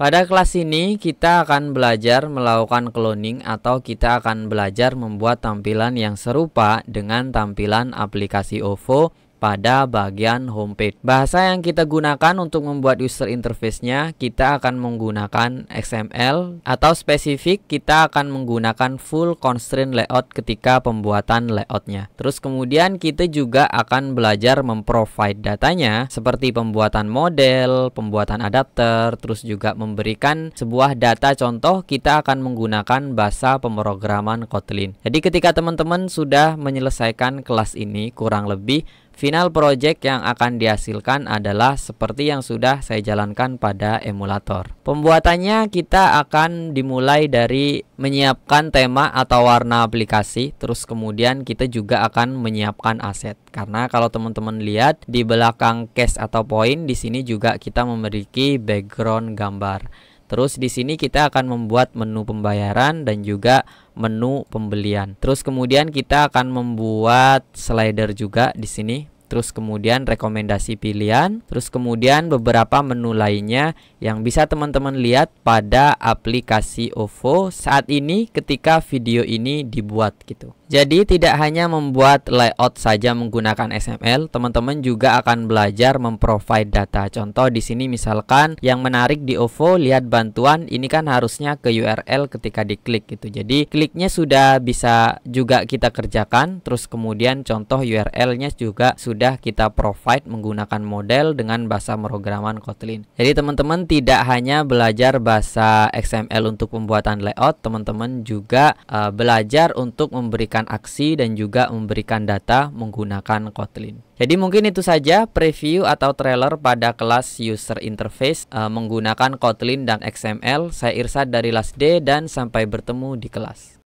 Pada kelas ini kita akan belajar melakukan cloning atau kita akan belajar membuat tampilan yang serupa dengan tampilan aplikasi OVO pada bagian homepage. Bahasa yang kita gunakan untuk membuat user interface-nya, kita akan menggunakan XML atau spesifik kita akan menggunakan full constraint layout ketika pembuatan layoutnya. Terus kemudian kita juga akan belajar memprovide datanya seperti pembuatan model, pembuatan adapter, terus juga memberikan sebuah data contoh kita akan menggunakan bahasa pemrograman Kotlin. Jadi ketika teman-teman sudah menyelesaikan kelas ini kurang lebih Final project yang akan dihasilkan adalah seperti yang sudah saya jalankan pada emulator. Pembuatannya kita akan dimulai dari menyiapkan tema atau warna aplikasi, terus kemudian kita juga akan menyiapkan aset. Karena kalau teman-teman lihat di belakang case atau poin di sini juga kita memiliki background gambar. Terus di sini kita akan membuat menu pembayaran dan juga menu pembelian. Terus kemudian kita akan membuat slider juga di sini. Terus kemudian rekomendasi pilihan, terus kemudian beberapa menu lainnya yang bisa teman-teman lihat pada aplikasi OVO saat ini ketika video ini dibuat gitu. Jadi tidak hanya membuat layout saja menggunakan XML, teman-teman juga akan belajar memprovide data. Contoh di sini misalkan yang menarik di OVO lihat bantuan ini kan harusnya ke URL ketika diklik gitu. Jadi kliknya sudah bisa juga kita kerjakan, terus kemudian contoh URL-nya juga sudah kita provide menggunakan model dengan bahasa pemrograman Kotlin. Jadi teman-teman tidak hanya belajar bahasa XML untuk pembuatan layout, teman-teman juga uh, belajar untuk memberikan memberikan aksi dan juga memberikan data menggunakan Kotlin. Jadi mungkin itu saja preview atau trailer pada kelas user interface e, menggunakan Kotlin dan XML. Saya Irsad dari Last Day dan sampai bertemu di kelas.